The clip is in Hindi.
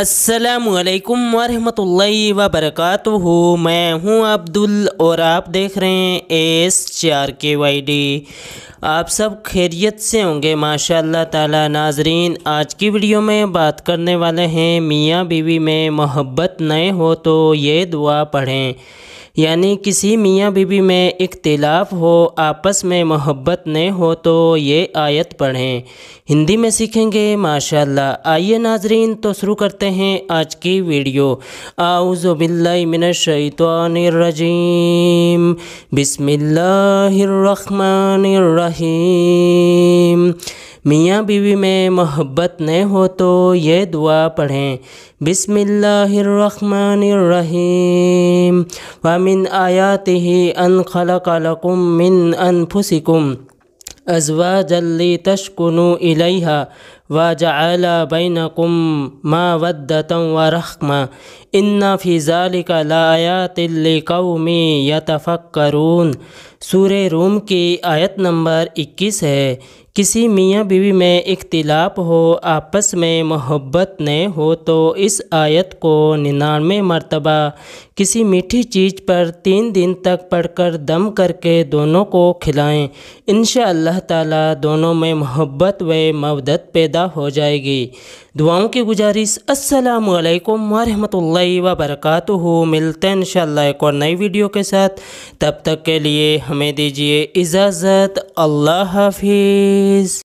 असलकम वरहमतुल्लाहि वबरकatuh मैं हूं अब्दुल और आप देख रहे हैं एस चार के वाई डी आप सब खैरियत से होंगे माशाल्लाह ताला नाजरीन आज की वीडियो में बात करने वाले हैं मियाँ बीवी में मोहब्बत नए हो तो ये दुआ पढ़ें यानी किसी मियाँ बीबी में इख्तलाफ हो आपस में मोहब्बत न हो तो ये आयत पढ़ें हिंदी में सीखेंगे माशाल्लाह आइए नाजरीन तो शुरू करते हैं आज की वीडियो आउज़बिल्लिमिनशैतरजीम बिसमीम मियाँ बीवी में मोहब्बत न हो तो ये दुआ पढ़ें बिसमीम वामिन आयाति अन खलकलकुम मिन अनफुसिकुम अजवा जल्ली तशकुनु इलैहा व जल बैन कुम मा वदतम व रखम इन्ना फ़िज़ाल का लाया तिल्लकौमी करून सूर रूम की आयत नंबर 21 है किसी मियाँ बीवी में इख्तिलाफ़ हो आपस में मोहब्बत न हो तो इस आयत को निन्यानवे मरतबा किसी मीठी चीज़ पर तीन दिन तक पढ़कर दम करके दोनों को खिलाएं इन ताला दोनों में मोहब्बत व मवदत पैदा पैदा हो जाएगी दुआओं की गुजारिश अस्सलाम वालेकुम वरहमतुल्लाहि व बरकातुहू मिलते हैं इंशाल्लाह एक और नई वीडियो के साथ तब तक के लिए हमें दीजिए इजाज़त अल्लाह हाफिज़